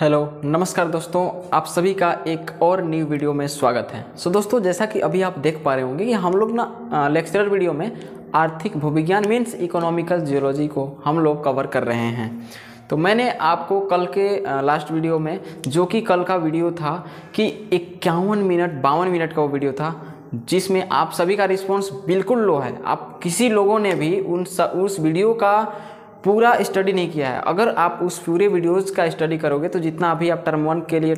hello नमस्कार दोस्तों आप सभी का एक और न्यू वीडियो में स्वागत है सो so, दोस्तों जैसा कि अभी आप देख पा रहे होंगे कि हम लोग ना लेक्चरर वीडियो में आर्थिक भूविज्ञान मीन्स इकोनॉमिकल जियोलॉजी को हम लोग कवर कर रहे हैं तो मैंने आपको कल के लास्ट वीडियो में जो कि कल का वीडियो था कि इक्यावन मिनट बावन मिनट का वो वीडियो था जिसमें आप सभी का रिस्पॉन्स बिल्कुल लो है आप किसी लोगों ने भी उन उस वीडियो का पूरा स्टडी नहीं किया है अगर आप उस पूरे वीडियोज़ का स्टडी करोगे तो जितना अभी आप टर्म वन के लिए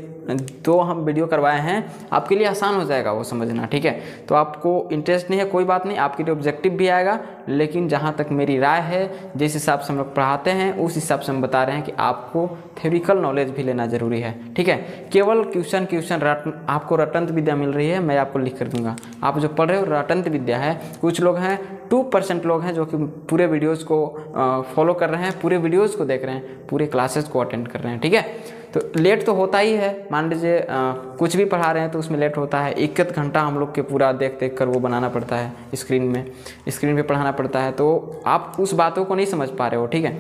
दो हम वीडियो करवाए हैं आपके लिए आसान हो जाएगा वो समझना ठीक है तो आपको इंटरेस्ट नहीं है कोई बात नहीं आपके लिए ऑब्जेक्टिव भी आएगा लेकिन जहाँ तक मेरी राय है जिस हिसाब से हम लोग पढ़ाते हैं उस हिसाब से हम बता रहे हैं कि आपको थ्योरिकल नॉलेज भी लेना ज़रूरी है ठीक है केवल क्वेश्चन क्वेश्चन आपको रटंत विद्या मिल रही है मैं आपको लिख कर दूंगा आप जो पढ़ रहे हो रटंत विद्या है कुछ लोग हैं टू परसेंट लोग हैं जो कि पूरे वीडियोज़ को फॉलो कर रहे हैं पूरे वीडियोज़ को देख रहे हैं पूरे क्लासेस को अटेंड कर रहे हैं ठीक है तो लेट तो होता ही है मान लीजिए कुछ भी पढ़ा रहे हैं तो उसमें लेट होता है एक घंटा हम लोग के पूरा देख देख कर वो बनाना पड़ता है स्क्रीन में स्क्रीन पर पढ़ाना पड़ता है तो आप उस बातों को नहीं समझ पा रहे हो ठीक है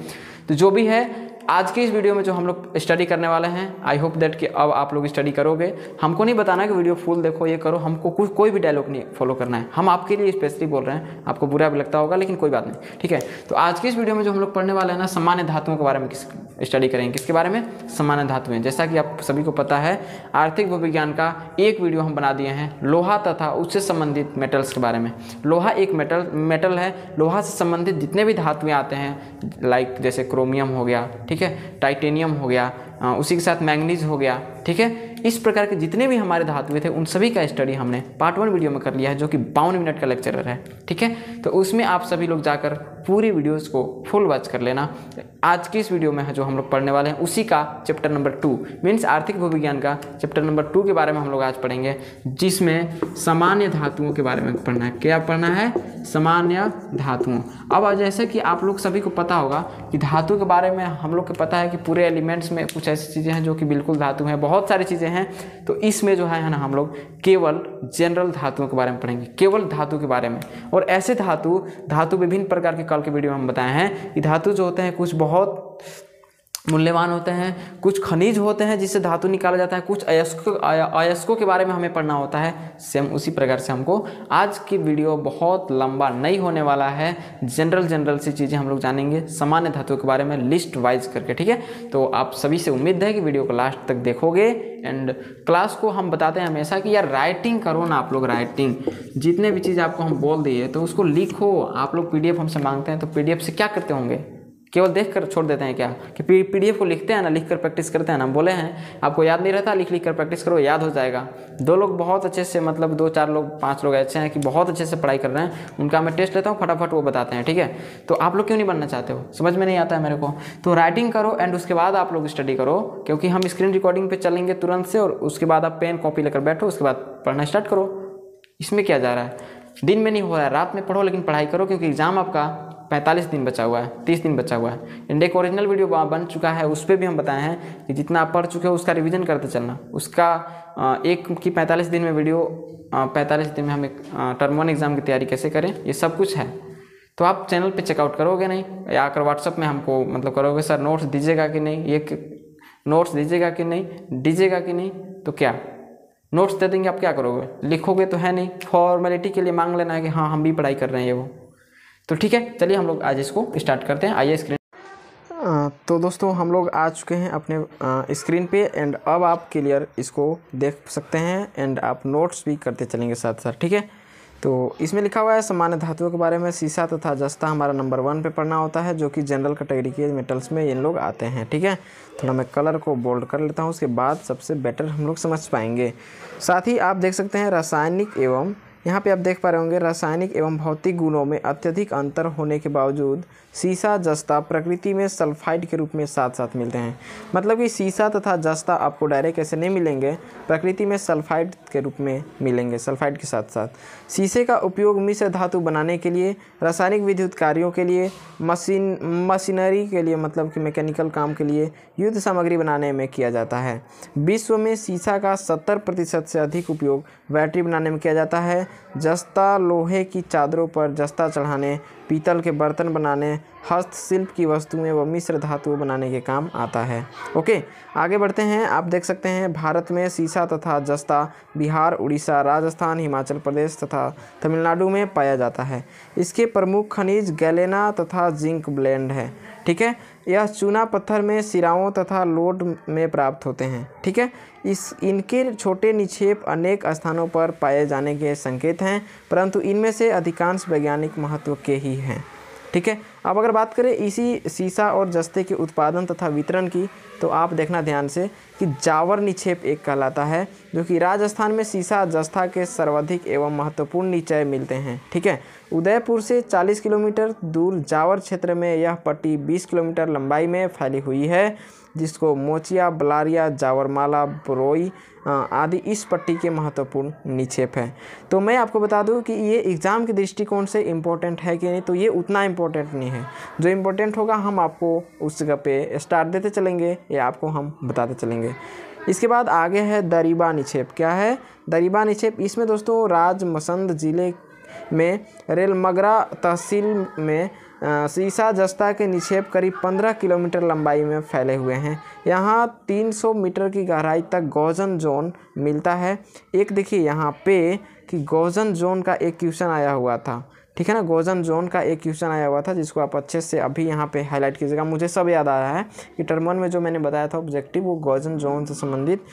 तो जो भी है आज की इस वीडियो में जो हम लोग स्टडी करने वाले हैं आई होप दैट कि अब आप लोग स्टडी करोगे हमको नहीं बताना कि वीडियो फुल देखो ये करो हमको कुछ कोई भी डायलॉग नहीं फॉलो करना है हम आपके लिए स्पेशली बोल रहे हैं आपको बुरा भी लगता होगा लेकिन कोई बात नहीं ठीक है तो आज की इस वीडियो में जो हम लोग पढ़ने वाले हैं ना सामान्य धातुओं के बारे में किस स्टडी करेंगे किसके बारे में सामान्य धातुएं जैसा कि आप सभी को पता है आर्थिक भूविज्ञान का एक वीडियो हम बना दिए हैं लोहा तथा उससे संबंधित मेटल्स के बारे में लोहा एक मेटल मेटल है लोहा से संबंधित जितने भी धातुएँ आते हैं लाइक जैसे क्रोमियम हो गया ठीक ठीक है टाइटेनियम हो गया उसी के साथ मैंगनीज हो गया ठीक है इस प्रकार के जितने भी हमारे धातुएं थे उन सभी का स्टडी हमने पार्ट वन वीडियो में कर लिया है जो कि बावन मिनट का लेक्चर है ठीक है तो उसमें आप सभी लोग जाकर पूरी वीडियोस को फुल वॉच कर लेना आज की इस वीडियो में जो हम लोग पढ़ने वाले हैं उसी का चैप्टर नंबर टू मीन्स आर्थिक भूविज्ञान का चैप्टर नंबर टू के बारे में हम लोग आज पढ़ेंगे जिसमें सामान्य धातुओं के बारे में पढ़ना है क्या पढ़ना है सामान्य धातुओं अब जैसे कि आप लोग सभी को पता होगा कि धातु के बारे में हम लोग को पता है कि पूरे एलिमेंट्स में कुछ ऐसी चीज़ें हैं जो कि बिल्कुल धातु हैं बहुत सारी चीज़ें हैं तो इसमें जो है ना हम लोग केवल जनरल धातुओं के बारे में पढ़ेंगे केवल धातु के बारे में और ऐसे धातु धातु विभिन्न प्रकार के कल के वीडियो में हम बताए हैं कि धातु जो होते हैं कुछ बहुत मूल्यवान होते हैं कुछ खनिज होते हैं जिससे धातु निकाला जाता है कुछ अयस्क अयस्कों के बारे में हमें पढ़ना होता है सेम उसी प्रकार से हमको आज की वीडियो बहुत लंबा नहीं होने वाला है जनरल जनरल सी चीज़ें हम लोग जानेंगे सामान्य धातुओं के बारे में लिस्ट वाइज करके ठीक है तो आप सभी से उम्मीद है कि वीडियो को लास्ट तक देखोगे एंड क्लास को हम बताते हैं हमेशा कि यार राइटिंग करो ना आप लोग राइटिंग जितने भी चीज़ आपको हम बोल दिए तो उसको लिखो आप लोग पी हमसे मांगते हैं तो पी से क्या करते होंगे केवल देख कर छोड़ देते हैं क्या कि एफ को लिखते हैं ना लिख कर प्रैक्टिस करते हैं ना बोले हैं आपको याद नहीं रहता लिख लिख कर प्रैक्टिस करो याद हो जाएगा दो लोग बहुत अच्छे से मतलब दो चार लोग पाँच लोग ऐसे हैं कि बहुत अच्छे से पढ़ाई कर रहे हैं उनका मैं टेस्ट लेता हूँ फटाफट वो बताते हैं ठीक है तो आप लोग क्यों नहीं बनना चाहते हो समझ में नहीं आता है मेरे को तो राइटिंग करो एंड उसके बाद आप लोग स्टडी करो क्योंकि हम स्क्रीन रिकॉर्डिंग पर चलेंगे तुरंत से और उसके बाद आप पेन कॉपी लेकर बैठो उसके बाद पढ़ना स्टार्ट करो इसमें क्या जा रहा है दिन में नहीं हो रहा है रात में पढ़ो लेकिन पढ़ाई करो क्योंकि एग्ज़ाम आपका पैंतालीस दिन बचा हुआ है तीस दिन बचा हुआ है इंडेक ओरिजिनल वीडियो बन चुका है उस पर भी हम बताए हैं कि जितना आप पढ़ चुके हो उसका रिविजन करते चलना उसका एक की पैंतालीस दिन में वीडियो पैंतालीस दिन में हम एक टर्म वन एग्ज़ाम की तैयारी कैसे करें ये सब कुछ है तो आप चैनल पे चेकआउट करोगे नहीं या आकर व्हाट्सअप में हमको मतलब करोगे सर नोट्स दीजिएगा कि नहीं ये नोट्स दीजिएगा कि नहीं दीजिएगा कि नहीं तो क्या नोट्स दे देंगे आप क्या करोगे लिखोगे तो है नहीं फॉर्मेलिटी के लिए मांग लेना है कि हाँ हम भी पढ़ाई कर रहे हैं ये वो तो ठीक है चलिए हम लोग आज इसको स्टार्ट करते हैं आइए स्क्रीन तो दोस्तों हम लोग आ चुके हैं अपने स्क्रीन पे एंड अब आप क्लियर इसको देख सकते हैं एंड आप नोट्स भी करते चलेंगे साथ साथ ठीक है तो इसमें लिखा हुआ है सामान्य धातुओं के बारे में शीशा तथा जस्ता हमारा नंबर वन पे पढ़ना होता है जो कि जनरल कैटेगरी के मेटल्स में ये लोग आते हैं ठीक है थोड़ा मैं कलर को बोल्ड कर लेता हूँ उसके बाद सबसे बेटर हम लोग समझ पाएंगे साथ ही आप देख सकते हैं रासायनिक एवं यहाँ पे आप देख पा रहे होंगे रासायनिक एवं भौतिक गुणों में अत्यधिक अंतर होने के बावजूद सीसा जस्ता प्रकृति में सल्फाइड के रूप में साथ साथ मिलते हैं मतलब कि सीसा तथा जस्ता आपको डायरेक्ट ऐसे नहीं मिलेंगे प्रकृति में सल्फाइड के रूप में मिलेंगे सल्फाइड के साथ साथ शीशे का उपयोग मिश्र धातु बनाने के लिए रासायनिक विद्युत कार्यों के लिए मशीन मशीनरी के लिए मतलब कि मैकेनिकल काम के लिए युद्ध सामग्री बनाने में किया जाता है विश्व में शीशा का सत्तर प्रतिशत से अधिक उपयोग बैटरी बनाने में किया जाता है जस्ता लोहे की चादरों पर जस्ता चढ़ाने पीतल के बर्तन बनाने हस्तशिल्प की वस्तुएं व मिश्र धातु बनाने के काम आता है ओके आगे बढ़ते हैं आप देख सकते हैं भारत में सीसा तथा जस्ता बिहार उड़ीसा राजस्थान हिमाचल प्रदेश तथा तमिलनाडु में पाया जाता है इसके प्रमुख खनिज गैलेना तथा जिंक ब्लेंड है ठीक है यह चूना पत्थर में सिराओं तथा लोड में प्राप्त होते हैं ठीक है इस इनके छोटे निक्षेप अनेक स्थानों पर पाए जाने के संकेत हैं परंतु इनमें से अधिकांश वैज्ञानिक महत्व के ही हैं ठीक है अब अगर बात करें इसी सीसा और जस्ते के उत्पादन तथा वितरण की तो आप देखना ध्यान से कि जावर निक्षेप एक कहलाता है जो कि राजस्थान में सीसा जस्था के सर्वाधिक एवं महत्वपूर्ण निचय मिलते हैं ठीक है उदयपुर से 40 किलोमीटर दूर जावर क्षेत्र में यह पट्टी 20 किलोमीटर लंबाई में फैली हुई है जिसको मोचिया बलारिया जावरमाला बरोई आदि इस पट्टी के महत्वपूर्ण निक्षेप हैं तो मैं आपको बता दूं कि ये एग्ज़ाम के दृष्टिकोण से इम्पोर्टेंट है कि नहीं तो ये उतना इम्पोर्टेंट नहीं है जो इम्पोर्टेंट होगा हम आपको उस जगह पे स्टार्ट देते चलेंगे या आपको हम बताते चलेंगे इसके बाद आगे है दरीबा निक्षेप क्या है दरीबा निक्षेप इसमें दोस्तों राजमसंद ज़िले में रेलमगरा तहसील में सीसा जस्ता के निक्षेप करीब 15 किलोमीटर लंबाई में फैले हुए हैं यहाँ 300 मीटर की गहराई तक गौजन जोन मिलता है एक देखिए यहाँ पे कि गौजन जोन का एक क्वेश्चन आया हुआ था ठीक है ना गोजन जोन का एक क्वेश्चन आया हुआ था जिसको आप अच्छे से अभी यहाँ पे हाईलाइट कीजिएगा मुझे सब याद आ रहा है कि टर्मन में जो मैंने बताया था ऑब्जेक्टिव वो गोजन जोन से संबंधित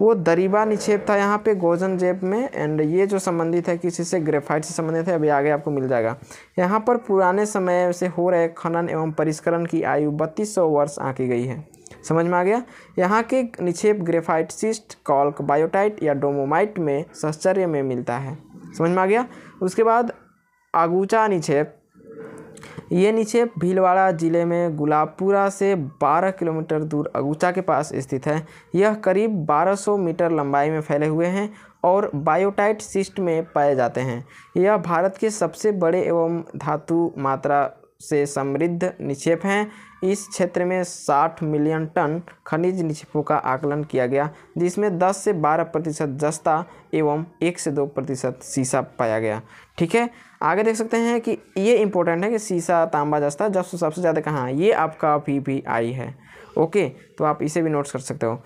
वो दरीबा निक्षेप था यहाँ पे गोजन जेब में एंड ये जो संबंधित है किसी से ग्रेफाइट से संबंधित है अभी आगे आपको मिल जाएगा यहाँ पर पुराने समय से हो रहे खनन एवं परिष्करण की आयु बत्तीस सौ वर्ष आँकी गई है समझ में आ गया यहाँ के निक्षेप ग्रेफाइट सिस्ट कॉल्क बायोटाइट या डोमोमाइट में सश्चर्य में मिलता है समझ में आ गया उसके बाद आगूचा निक्षेप ये नीचे भीलवाड़ा ज़िले में गुलाबपुरा से 12 किलोमीटर दूर अगुचा के पास स्थित है यह करीब 1200 मीटर लंबाई में फैले हुए हैं और बायोटाइट सिस्ट में पाए जाते हैं यह भारत के सबसे बड़े एवं धातु मात्रा से समृद्ध निक्षेप हैं इस क्षेत्र में 60 मिलियन टन खनिज निक्षेपों का आकलन किया गया जिसमें 10 से 12 प्रतिशत जस्ता एवं 1 से 2 प्रतिशत शीशा पाया गया ठीक है आगे देख सकते हैं कि ये इंपॉर्टेंट है कि शीशा तांबा जस्ता जब सबसे ज़्यादा कहाँ ये आपका पी पी आई है ओके तो आप इसे भी नोट्स कर सकते हो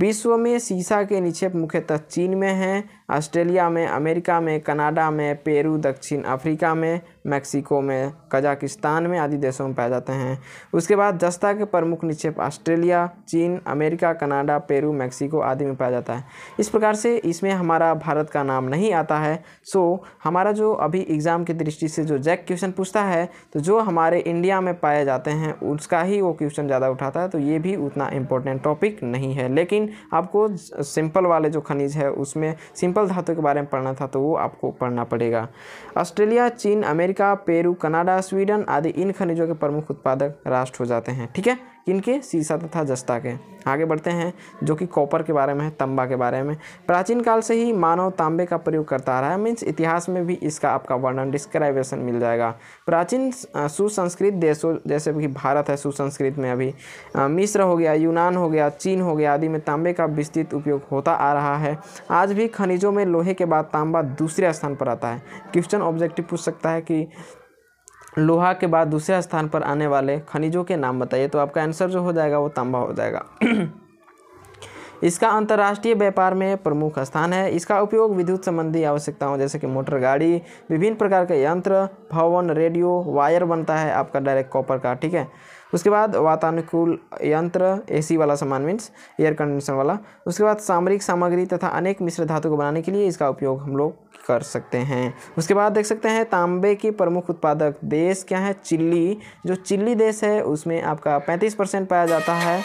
विश्व में सीसा के नीचे मुख्यतः चीन में हैं ऑस्ट्रेलिया में अमेरिका में कनाडा में पेरू दक्षिण अफ्रीका में मैक्सिको में कजाकिस्तान में आदि देशों में पाए जाते हैं उसके बाद जस्ता के प्रमुख निक्षेप ऑस्ट्रेलिया चीन अमेरिका कनाडा पेरू मैक्सिको आदि में पाया जाता है इस प्रकार से इसमें हमारा भारत का नाम नहीं आता है सो हमारा जो अभी एग्ज़ाम की दृष्टि से जो जैक क्वेश्चन पूछता है तो जो हमारे इंडिया में पाए जाते हैं उसका ही वो क्वेश्चन ज़्यादा उठाता है तो ये भी उतना इतना इम्पोर्टेंट टॉपिक नहीं है लेकिन आपको सिंपल वाले जो खनिज है उसमें सिंपल धातु के बारे में पढ़ना था तो वो आपको पढ़ना पड़ेगा ऑस्ट्रेलिया चीन अमेरिका पेरू कनाडा स्वीडन आदि इन खनिजों के प्रमुख उत्पादक राष्ट्र हो जाते हैं ठीक है किनके सीसा तथा जस्ता के आगे बढ़ते हैं जो कि कॉपर के बारे में है तंबा के बारे में प्राचीन काल से ही मानव तांबे का प्रयोग करता रहा है मीन्स इतिहास में भी इसका आपका वर्णन डिस्क्राइबेशन मिल जाएगा प्राचीन सुसंस्कृत देशों जैसे कि भारत है सुसंस्कृत में अभी मिस्र हो गया यूनान हो गया चीन हो गया आदि में तांबे का विस्तृत उपयोग होता आ रहा है आज भी खनिजों में लोहे के बाद तांबा दूसरे स्थान पर आता है क्वेश्चन ऑब्जेक्टिव पूछ सकता है कि लोहा के बाद दूसरे स्थान पर आने वाले खनिजों के नाम बताइए तो आपका आंसर जो हो जाएगा वो तांबा हो जाएगा इसका अंतर्राष्ट्रीय व्यापार में प्रमुख स्थान है इसका उपयोग विद्युत संबंधी आवश्यकताओं जैसे कि मोटर गाड़ी विभिन्न प्रकार के यंत्र भवन रेडियो वायर बनता है आपका डायरेक्ट कॉपर का ठीक है उसके बाद वातानुकूल यंत्र एसी वाला सामान मीन्स एयर कंडीशन वाला उसके बाद सामरिक सामग्री तथा अनेक मिश्र धातु को बनाने के लिए इसका उपयोग हम लोग कर सकते हैं उसके बाद देख सकते हैं तांबे की प्रमुख उत्पादक देश क्या है चिल्ली जो चिल्ली देश है उसमें आपका पैंतीस परसेंट पाया जाता है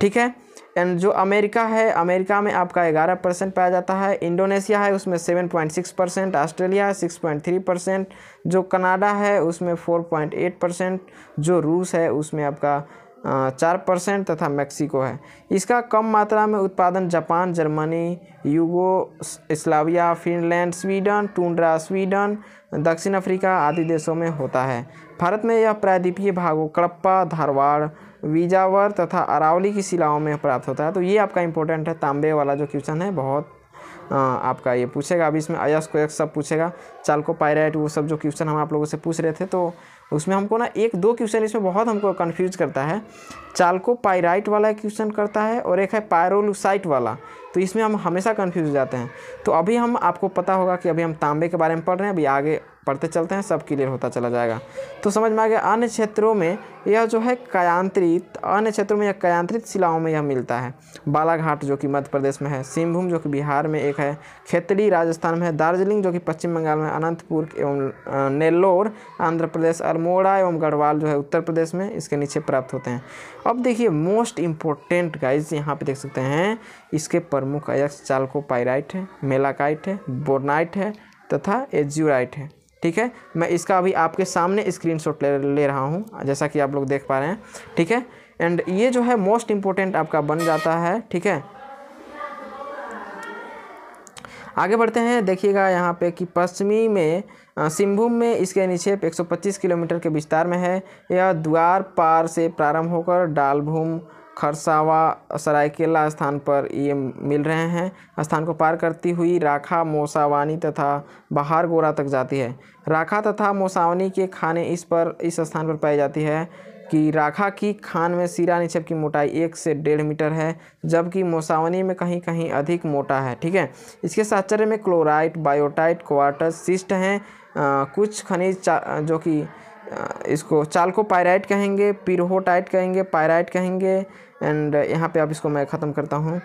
ठीक है एंड जो अमेरिका है अमेरिका में आपका ग्यारह परसेंट पाया जाता है इंडोनेशिया है उसमें seven point six percent Australia है सिक्स पॉइंट थ्री परसेंट जो कनाडा है उसमें फोर पॉइंट एट परसेंट जो रूस है उसमें आपका चार परसेंट तथा मैक्सिको है इसका कम मात्रा में उत्पादन Japan Germany Yugoslavia Finland Sweden tundra Sweden दक्षिण अफ्रीका आदि देशों में होता है भारत में यह प्रायद्वीपीय भागों कड़प्पा धारवाड़ वीजावर तथा अरावली की शिलाओं में प्राप्त होता है तो ये आपका इंपॉर्टेंट है तांबे वाला जो क्वेश्चन है बहुत आपका ये पूछेगा अभी इसमें अयस को एक सब पूछेगा चालको पायराइट वो सब जो क्वेश्चन हम आप लोगों से पूछ रहे थे तो उसमें हमको ना एक दो क्वेश्चन इसमें बहुत हमको कन्फ्यूज करता है चालको पायराइट वाला क्वेश्चन करता है और एक है पायरोलुसाइट वाला तो इसमें हम हमेशा कन्फ्यूज हो जाते हैं तो अभी हम आपको पता होगा कि अभी हम तांबे के बारे में पढ़ रहे हैं अभी आगे पढ़ते चलते हैं सब क्लियर होता चला जाएगा तो समझ में आ गया अन्य क्षेत्रों में यह जो है कयांत्रित अन्य क्षेत्रों में यह कयांत्रित शिलाओं में यह मिलता है बालाघाट जो कि मध्य प्रदेश में है सिंहभूम जो कि बिहार में एक है खेतड़ी राजस्थान में है दार्जिलिंग जो कि पश्चिम बंगाल में अनंतपुर एवं नेल्लोर आंध्र प्रदेश अल्मोड़ा एवं गढ़वाल जो है उत्तर प्रदेश में इसके नीचे प्राप्त होते हैं अब देखिए मोस्ट इम्पोर्टेंट गाइज यहाँ पर देख सकते हैं इसके प्रमुख अयक्ष चालको पायराइट है मेलाकाइट है बोर्नाइट है तथा एज्यूराइट है ठीक है मैं इसका अभी आपके सामने स्क्रीनशॉट ले ले रहा हूँ जैसा कि आप लोग देख पा रहे हैं ठीक है एंड ये जो है मोस्ट इम्पोर्टेंट आपका बन जाता है ठीक है आगे बढ़ते हैं देखिएगा यहाँ पे कि पश्चिमी में सिंहभूम में इसके नीचे 125 किलोमीटर के विस्तार में है यह द्वार पार से प्रारंभ होकर डालभूम खरसावा सरायकेला स्थान पर ये मिल रहे हैं स्थान को पार करती हुई राखा मोसावानी तथा बहार गोरा तक जाती है राखा तथा मोसावानी के खाने इस पर इस स्थान पर पाई जाती है कि राखा की खान में सीरा निक्षेप की मोटाई एक से डेढ़ मीटर है जबकि मोसावनी में कहीं कहीं अधिक मोटा है ठीक है इसके साक्षर्य में क्लोराइट बायोटाइट क्वार्टर सिस्ट हैं कुछ खनिज जो कि इसको चालको पायराइट कहेंगे पिरोटाइट कहेंगे पायराइट कहेंगे एंड uh, यहाँ पे आप इसको मैं ख़त्म करता हूँ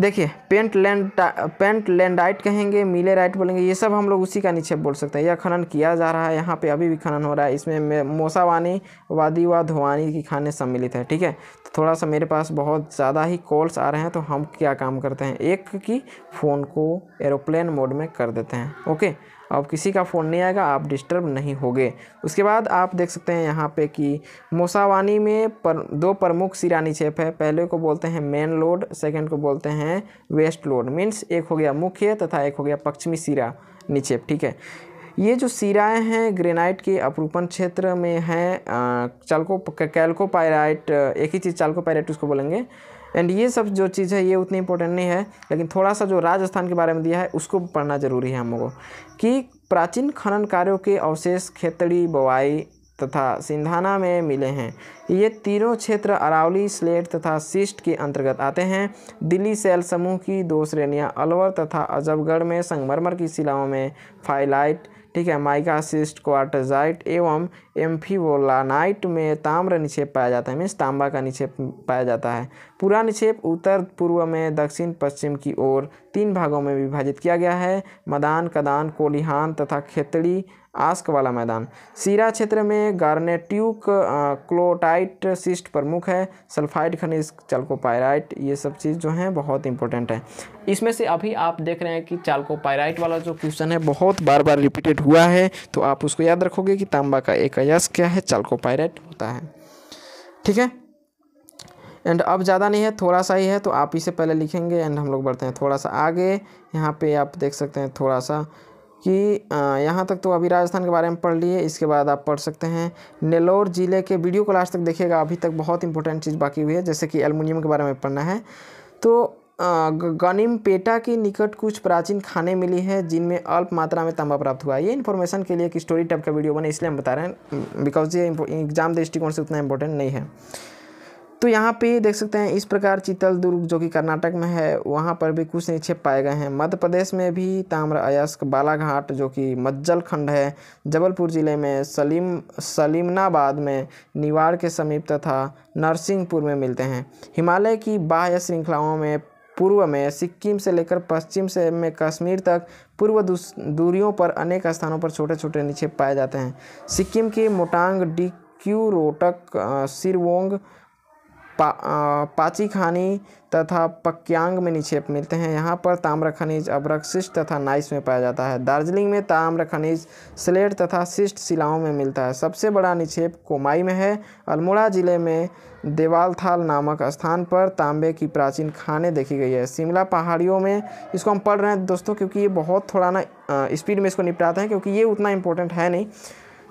देखिए पेंट लैंड पेंट लैंडाइट कहेंगे मिले राइट बोलेंगे ये सब हम लोग उसी का नीचे बोल सकते हैं यह खनन किया जा रहा है यहाँ पे अभी भी खनन हो रहा है इसमें मोसावानी वादी व वा की खाने सम्मिलित है ठीक है तो थोड़ा सा मेरे पास बहुत ज़्यादा ही कॉल्स आ रहे हैं तो हम क्या काम करते हैं एक की फ़ोन को एरोप्लन मोड में कर देते हैं ओके अब किसी का फ़ोन नहीं आएगा आप डिस्टर्ब नहीं होगे उसके बाद आप देख सकते हैं यहाँ पे कि मोसावानी में पर दो प्रमुख सिरानी छेप है पहले को बोलते हैं मेन लोड सेकेंड को बोलते हैं वेस्ट लोड मीन्स एक हो गया मुख्य तथा एक हो गया पश्चिमी सिरा निक्षेप ठीक है ये जो सिराएँ हैं ग्रेनाइट के अपरूपण क्षेत्र में हैं चालको पायराइट एक ही चीज़ चालको पायराइट उसको बोलेंगे एंड ये सब जो चीज़ है ये उतनी इंपॉर्टेंट नहीं है लेकिन थोड़ा सा जो राजस्थान के बारे में दिया है उसको पढ़ना ज़रूरी है हम लोगों की कि प्राचीन खनन कार्यों के अवशेष खेतड़ी बवाई तथा सिंधाना में मिले हैं ये तीनों क्षेत्र अरावली स्लेट तथा सिस्ट के अंतर्गत आते हैं दिल्ली सेल समूह की दो श्रेणियाँ अलवर तथा अजबगढ़ में संगमरमर की शिलाओं में फाइलाइट ठीक है माइकासिस्ट क्वार्टजाइट एवं एम्फीवोलानाइट में ताम्र निक्षेप पाया जाता है मीन्स तांबा का निक्षेप पाया जाता है पूरा निक्षेप उत्तर पूर्व में दक्षिण पश्चिम की ओर तीन भागों में विभाजित किया गया है मदान कदान कोलिहान तथा खेतड़ी आस्क वाला मैदान सीरा क्षेत्र में गार्नेट्यूक क्लोटाइट सिस्ट प्रमुख है सल्फाइड खनिज चालकोपायराइट ये सब चीज़ जो है बहुत इंपॉर्टेंट है इसमें से अभी आप देख रहे हैं कि चालकोपायराइट वाला जो क्वेश्चन है बहुत बार बार रिपीटेड हुआ है तो आप उसको याद रखोगे कि तांबा का एक अयस क्या है चालकोपायराइट होता है ठीक है एंड अब ज़्यादा नहीं है थोड़ा सा ही है तो आप इसे पहले लिखेंगे एंड हम लोग बढ़ते हैं थोड़ा सा आगे यहाँ पे आप देख सकते हैं थोड़ा सा कि यहाँ तक तो अभी राजस्थान के बारे में पढ़ लिए इसके बाद आप पढ़ सकते हैं नेलोर ज़िले के वीडियो को लास्ट तक देखिएगा अभी तक बहुत इंपॉर्टेंट चीज़ बाकी हुई है जैसे कि एलमिनियम के बारे में पढ़ना है तो गनिम पेटा के निकट कुछ प्राचीन खाने मिली है जिनमें अल्प मात्रा में तांबा प्राप्त हुआ ये इन्फॉर्मेशन के लिए एक स्टोरी टाइप का वीडियो बने इसलिए हम बता रहे हैं बिकॉज ये एग्जाम दृष्टिकोण से उतना इंपॉर्टेंट नहीं है तो यहाँ पे देख सकते हैं इस प्रकार चीतल दुर्ग जो कि कर्नाटक में है वहाँ पर भी कुछ निक्षेप पाए गए हैं मध्य प्रदेश में भी ताम्र अयस्क बालाघाट जो कि मज्जल खंड है जबलपुर ज़िले में सलीम सलीमनाबाद में निवाड़ के समीप तथा नरसिंहपुर में मिलते हैं हिमालय की बाह्य श्रृंखलाओं में पूर्व में सिक्किम से लेकर पश्चिम से में कश्मीर तक पूर्व दूरियों पर अनेक स्थानों पर छोटे छोटे निक्षेप पाए जाते हैं सिक्किम के मोटांग डी क्यू रोटक सिरवोंग पा, पाची खानी तथा पक्यांग में निक्षेप मिलते हैं यहाँ पर ताम्र खनिज अब्रक शिष्ट तथा नाइस में पाया जाता है दार्जिलिंग में ताम्र खनिज स्लेट तथा शिष्ट शिलाओं में मिलता है सबसे बड़ा निक्षेप कोमाई में है अल्मोड़ा ज़िले में देवालथाल नामक स्थान पर तांबे की प्राचीन खाने देखी गई है शिमला पहाड़ियों में इसको हम पढ़ रहे हैं दोस्तों क्योंकि ये बहुत थोड़ा ना स्पीड में इसको निपटाते हैं क्योंकि ये उतना इम्पोर्टेंट है नहीं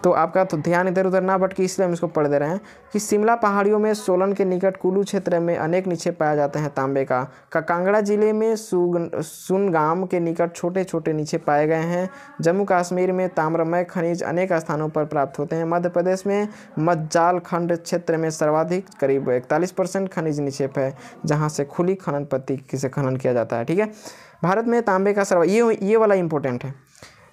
तो आपका तो ध्यान इधर उधर ना भटके इसलिए हम इसको पढ़ दे रहे हैं कि शिमला पहाड़ियों में सोलन के निकट कुल्लू क्षेत्र में अनेक निक्षेप पाए जाते हैं तांबे का कांगड़ा जिले में सुनगाम के निकट छोटे छोटे निक्षेप पाए गए हैं जम्मू कश्मीर में ताम्रमय खनिज अनेक स्थानों पर प्राप्त होते हैं मध्य प्रदेश में मज्जाल खंड क्षेत्र में सर्वाधिक करीब इकतालीस परसेंट खनिज निक्षेप है जहाँ से खुली खनन पत्ती से खनन किया जाता है ठीक है भारत में तांबे का सर्वा ये ये वाला इंपॉर्टेंट है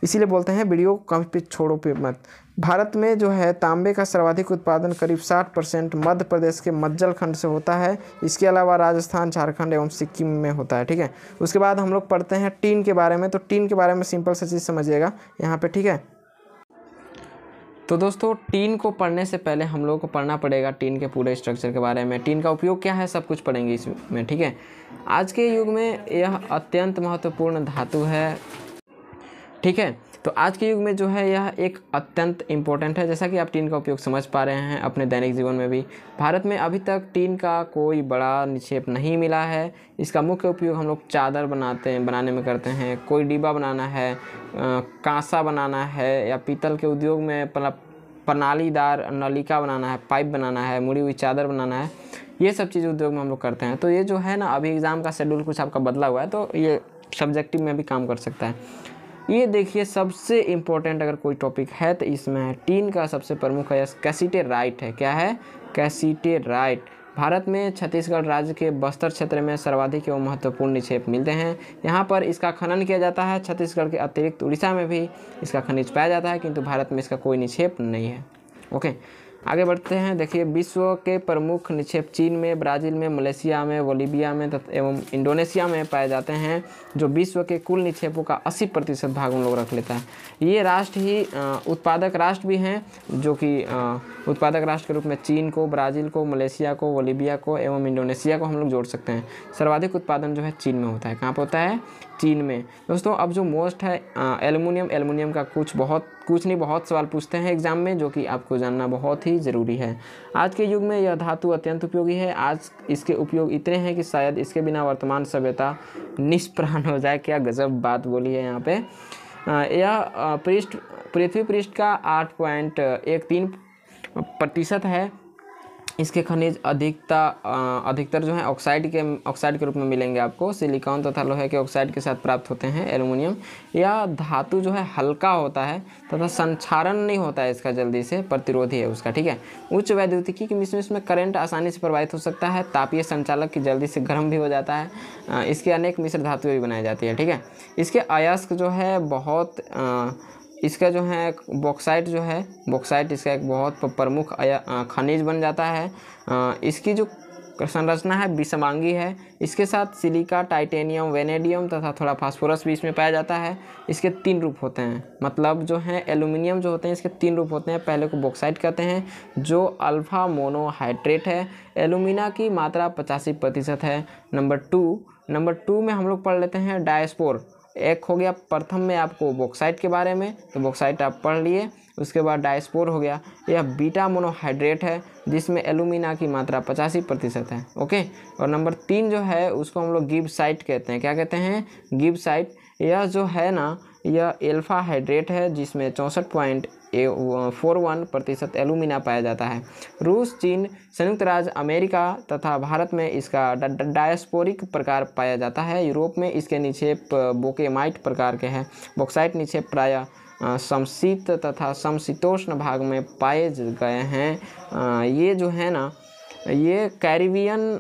इसीलिए बोलते हैं वीडियो कम पे छोड़ो पे मत भारत में जो है तांबे का सर्वाधिक उत्पादन करीब 60 परसेंट मध्य प्रदेश के मज्जल खंड से होता है इसके अलावा राजस्थान झारखंड एवं सिक्किम में होता है ठीक है उसके बाद हम लोग पढ़ते हैं टीन के बारे में तो टीन के बारे में सिंपल सा चीज़ समझिएगा यहाँ पर ठीक है तो दोस्तों टीन को पढ़ने से पहले हम लोग को पढ़ना पड़ेगा टीन के पूरे स्ट्रक्चर के बारे में टीन का उपयोग क्या है सब कुछ पढ़ेंगे इसमें ठीक है आज के युग में यह अत्यंत महत्वपूर्ण धातु है ठीक है तो आज के युग में जो है यह एक अत्यंत इम्पोर्टेंट है जैसा कि आप टीन का उपयोग समझ पा रहे हैं अपने दैनिक जीवन में भी भारत में अभी तक टीन का कोई बड़ा निक्षेप नहीं मिला है इसका मुख्य उपयोग हम लोग चादर बनाते हैं बनाने में करते हैं कोई डिब्बा बनाना है कांसा बनाना है या पीतल के उद्योग में प्रणालीदार नलिका बनाना है पाइप बनाना है मुड़ी हुई चादर बनाना है ये सब चीज़ उद्योग में हम लोग करते हैं तो ये जो है ना अभी एग्ज़ाम का शेड्यूल कुछ आपका बदला हुआ है तो ये सब्जेक्टिव में भी काम कर सकता है ये देखिए सबसे इम्पोर्टेंट अगर कोई टॉपिक है तो इसमें है टीन का सबसे प्रमुख है कैसीटे राइट है क्या है कैसीटे राइट भारत में छत्तीसगढ़ राज्य के बस्तर क्षेत्र में सर्वाधिक एवं महत्वपूर्ण निक्षेप मिलते हैं यहाँ पर इसका खनन किया जाता है छत्तीसगढ़ के अतिरिक्त उड़ीसा में भी इसका खनिज पाया जाता है किंतु भारत में इसका कोई निक्षेप नहीं है ओके आगे बढ़ते हैं देखिए विश्व के प्रमुख निक्षेप चीन में ब्राज़ील में मलेशिया में वोलीबिया में तथा एवं इंडोनेशिया में पाए जाते हैं जो विश्व के कुल निक्षेपों का 80 प्रतिशत भाग उन लोग रख लेता है ये राष्ट्र ही उत्पादक राष्ट्र भी हैं जो कि उत्पादक राष्ट्र के रूप में चीन को ब्राज़ील को मलेशिया को वोलीबिया को एवं इंडोनेशिया को हम लोग जोड़ सकते हैं सर्वाधिक उत्पादन जो है चीन में होता है कहाँ पर होता है चीन में दोस्तों अब जो मोस्ट है एलुमिनियम एलुमिनियम का कुछ बहुत कुछ नहीं बहुत सवाल पूछते हैं एग्जाम में जो कि आपको जानना बहुत ही ज़रूरी है आज के युग में यह धातु अत्यंत उपयोगी है आज इसके उपयोग इतने हैं कि शायद इसके बिना वर्तमान सभ्यता निष्प्राण हो जाए क्या गजब बात बोली है यहाँ पे यह पृष्ठ पृथ्वी पृष्ठ का आठ पॉइंट एक तीन प्रतिशत है इसके खनिज अधिकता अधिकतर जो है ऑक्साइड के ऑक्साइड के रूप में मिलेंगे आपको सिलिकॉन तथा लोहे के ऑक्साइड के साथ प्राप्त होते हैं एलुमिनियम या धातु जो है हल्का होता है तथा संचारण नहीं होता है इसका जल्दी से प्रतिरोधी है उसका ठीक है उच्च वैद्युतिकी के इसमें इसमें करंट आसानी से प्रवाहित हो सकता है तापीय संचालक की जल्दी से गर्म भी हो जाता है इसके अनेक मिश्र धातुएँ भी बनाई जाती है ठीक है इसके अयस्क जो है बहुत आ, इसका जो है बॉक्साइट जो है बॉक्साइट इसका एक बहुत प्रमुख खनिज बन जाता है इसकी जो संरचना है विषमांगी है इसके साथ सिलिका टाइटेनियम वेनेडियम तथा थोड़ा फास्फोरस भी इसमें पाया जाता है इसके तीन रूप होते हैं मतलब जो हैं एल्यूमिनियम जो होते हैं इसके तीन रूप होते हैं पहले को बॉक्साइट कहते हैं जो अल्फा मोनोहाइड्रेट है एलुमिना की मात्रा पचासी प्रतिशत है नंबर टू नंबर टू में हम लोग पढ़ लेते हैं डायस्पोर एक हो गया प्रथम में आपको बॉक्साइट के बारे में तो बॉक्साइट आप पढ़ लिए उसके बाद डाइस्पोर हो गया यह बीटा मोनोहाइड्रेट है जिसमें एलुमिना की मात्रा पचासी प्रतिशत है ओके और नंबर तीन जो है उसको हम लोग गिब साइट कहते हैं क्या कहते हैं गिब साइट यह जो है ना यह एल्फा हाइड्रेट है जिसमें चौंसठ पॉइंट ए फोर वन प्रतिशत एलुमिना पाया जाता है रूस चीन संयुक्त राज्य अमेरिका तथा भारत में इसका डायस्पोरिक प्रकार पाया जाता है यूरोप में इसके निक्षेप बोकेमाइट प्रकार के हैं बॉक्साइट निक्षेप प्राय समशीत तथा समशीतोष्ण भाग में पाए गए हैं ये जो है ना ये कैरिबियन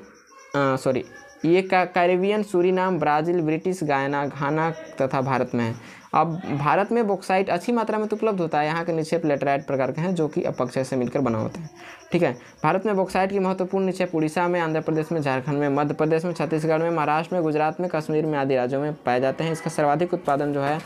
सॉरी ये कैरिबियन नाम ब्राज़ील ब्रिटिश गायना घाना तथा भारत में है अब भारत में बॉक्साइट अच्छी मात्रा में तो उपलब्ध होता है यहाँ के निक्षेप लेटराइट प्रकार के हैं जो कि अपक्षय से मिलकर बना होता है ठीक है भारत में बॉक्साइट की महत्वपूर्ण निक्षेप उड़ीसा में आंध्र प्रदेश में झारखंड में मध्य प्रदेश में छत्तीसगढ़ में महाराष्ट्र में गुजरात में कश्मीर में आदि राज्यों में पाए जाते हैं इसका सर्वाधिक उत्पादन जो है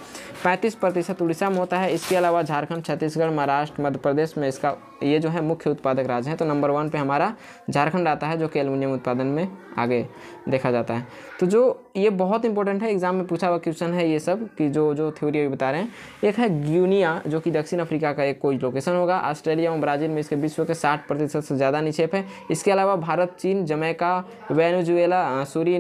पैंतीस प्रतिशत उड़ीसा में होता है इसके अलावा झारखंड छत्तीसगढ़ महाराष्ट्र मध्य प्रदेश में इसका ये जो है मुख्य उत्पादक राज्य है तो नंबर वन पे हमारा झारखंड आता है जो कि एल्युमिनियम उत्पादन में आगे देखा जाता है तो जो ये बहुत इंपॉर्टेंट है एग्जाम में पूछा हुआ क्वेश्चन है ये सब कि जो जो थ्योरी अभी बता रहे हैं एक है ग्यूनिया जो कि दक्षिण अफ्रीका का एक कोई लोकेशन होगा ऑस्ट्रेलिया और ब्राज़ील में इसके विश्व के साठ प्रतिशत से ज़्यादा निक्षेप है इसके अलावा भारत चीन जमैका वेनेजुएला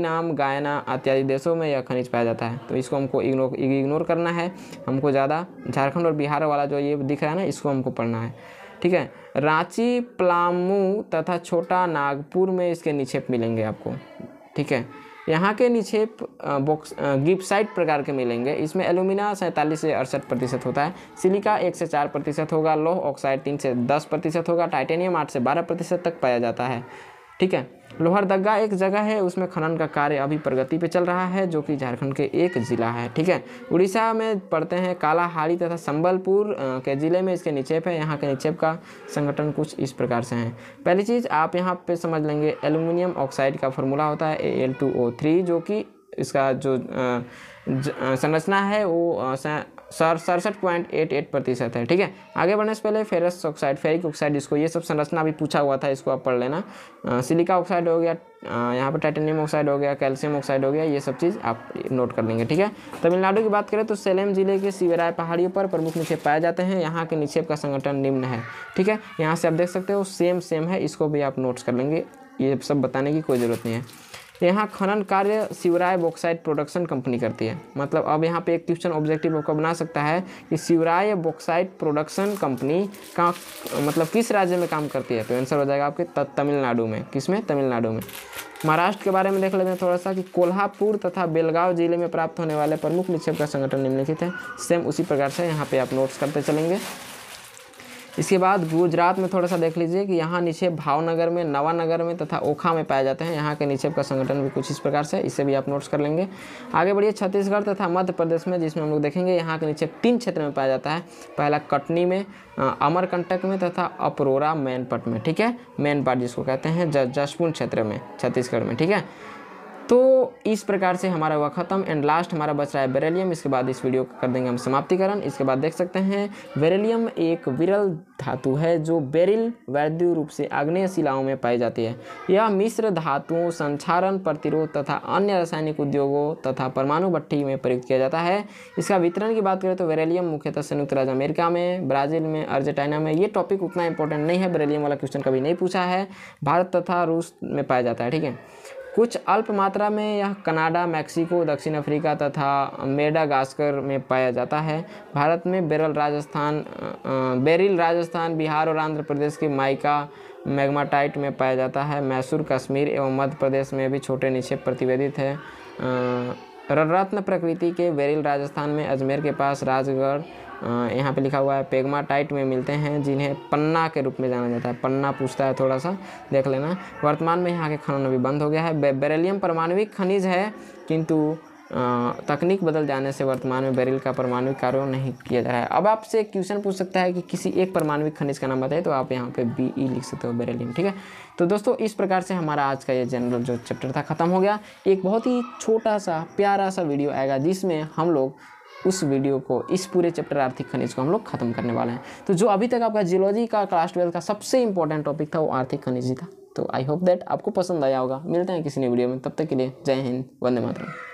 नाम गायना इत्यादि देशों में यह खनिज पाया जाता है तो इसको हमको इग्नोर इग्नोर करना है हमको ज़्यादा झारखंड और बिहार वाला जो ये दिख रहा है ना इसको हमको पढ़ना है ठीक है रांची प्लामू तथा छोटा नागपुर में इसके निक्षेप मिलेंगे आपको ठीक है यहाँ के नीचे बॉक्स गिप्साइट प्रकार के मिलेंगे इसमें एलुमिना सैंतालीस से अड़सठ प्रतिशत होता है सिलिका एक से चार प्रतिशत होगा लोह ऑक्साइड तीन से दस प्रतिशत होगा टाइटेनियम आठ से बारह प्रतिशत तक पाया जाता है ठीक है लोहरदगा एक जगह है उसमें खनन का कार्य अभी प्रगति पे चल रहा है जो कि झारखंड के एक ज़िला है ठीक है उड़ीसा में पड़ते हैं कालाहाड़ी तथा संबलपुर के ज़िले में इसके निक्षेप है यहाँ के निक्षेप का संगठन कुछ इस प्रकार से है पहली चीज़ आप यहाँ पे समझ लेंगे एल्यूमिनियम ऑक्साइड का फॉर्मूला होता है एल जो कि इसका जो संरचना है वो सर सड़सठ पॉइंट एट एट प्रतिशत है ठीक है आगे बढ़ने से पहले फेरस ऑक्साइड फेरिक ऑक्साइड इसको ये सब संरचना भी पूछा हुआ था इसको आप पढ़ लेना सिलिका ऑक्साइड हो गया यहाँ पर टाइटेनियम ऑक्साइड हो गया कैल्शियम ऑक्साइड हो गया ये सब चीज़ आप नोट कर लेंगे ठीक है तमिलनाडु की बात करें तो सेलेम जिले के सिवराय पहाड़ियों पर प्रमुख निक्षेप पाए जाते हैं यहाँ के निक्षेप का संगठन निम्न है ठीक है यहाँ से आप देख सकते हो सेम सेम है इसको भी आप नोट्स कर लेंगे ये सब बताने की कोई ज़रूरत नहीं है तो यहाँ खनन कार्य शिवराय बॉक्साइट प्रोडक्शन कंपनी करती है मतलब अब यहाँ पे एक क्वेश्चन ऑब्जेक्टिव आपका बना सकता है कि शिवराय बॉक्साइट प्रोडक्शन कंपनी का मतलब किस राज्य में काम करती है तो आंसर हो जाएगा आपके तमिलनाडु में किस में तमिलनाडु में महाराष्ट्र के बारे में देख लेते हैं थोड़ा सा कि कोल्हापुर तथा बेलगांव जिले में प्राप्त होने वाले प्रमुख निक्षेप का संगठन निम्नलिखित है सेम उसी प्रकार से यहाँ पे आप नोट्स करते चलेंगे इसके बाद गुजरात में थोड़ा सा देख लीजिए कि यहाँ नीचे भावनगर में नवानगर में तथा ओखा में पाए जाते हैं यहाँ के नीचे का संगठन भी कुछ इस प्रकार से इसे भी आप नोट्स कर लेंगे आगे बढ़िए छत्तीसगढ़ तथा मध्य प्रदेश में जिसमें हम लोग देखेंगे यहाँ के नीचे तीन क्षेत्र में पाया जाता है पहला कटनी में अमरकंटक में तथा अपरोरा मैनपट में ठीक है मैनपाट जिसको कहते हैं जशपुर क्षेत्र में छत्तीसगढ़ में ठीक है तो इस प्रकार से हमारा हुआ ख़त्म एंड लास्ट हमारा बच रहा है बेरेलियम इसके बाद इस वीडियो का कर देंगे हम समाप्तिकरण इसके बाद देख सकते हैं बेरेलियम एक विरल धातु है जो बेरिल वैद्य रूप से आग्नेय शिलाओं में पाई जाती है यह मिश्र धातुओं संचारण प्रतिरोध तथा अन्य रासायनिक उद्योगों तथा परमाणु भट्टी में प्रयुक्त किया जाता है इसका वितरण की बात करें तो बेरेलियम मुख्यतः संयुक्त राज्य अमेरिका में ब्राज़ील में अर्जेंटाइना में ये टॉपिक उतना इंपॉर्टेंट नहीं है बेरेलियम वाला क्वेश्चन कभी नहीं पूछा है भारत तथा रूस में पाया जाता है ठीक है कुछ अल्प मात्रा में यह कनाडा मैक्सिको दक्षिण अफ्रीका तथा मेडागास्कर में पाया जाता है भारत में बेरल राजस्थान बेरिल राजस्थान बिहार और आंध्र प्रदेश के माइका मैग्माटाइट में पाया जाता है मैसूर कश्मीर एवं मध्य प्रदेश में भी छोटे नीचे प्रतिवेदित है रत्न प्रकृति के बेरिल राजस्थान में अजमेर के पास राजगढ़ यहाँ पे लिखा हुआ है पेगमा टाइट में मिलते हैं जिन्हें पन्ना के रूप में जाना जाता है पन्ना पूछता है थोड़ा सा देख लेना वर्तमान में यहाँ के खनन अभी बंद हो गया है बेरेलियम परमाणविक खनिज है किंतु तकनीक बदल जाने से वर्तमान में बेरिल का परमाणु कार्य नहीं किया जा रहा है अब आपसे क्वेश्चन पूछ सकता है कि किसी एक परमाणु खनिज का नाम बताए तो आप यहाँ पे बी ई e लिख सकते हो बेरेलियम ठीक है तो दोस्तों इस प्रकार से हमारा आज का ये जनरल जो चैप्टर था ख़त्म हो गया एक बहुत ही छोटा सा प्यारा सा वीडियो आएगा जिसमें हम लोग उस वीडियो को इस पूरे चैप्टर आर्थिक खनिज को हम लोग खत्म करने वाले हैं तो जो अभी तक आपका जियोलॉजी का क्लास ट्वेल्थ का सबसे इंपॉर्टेंट टॉपिक था वो आर्थिक खनिज था तो आई होप दैट आपको पसंद आया होगा मिलते हैं किसी नई वीडियो में तब तक के लिए जय हिंद वंदे मातरम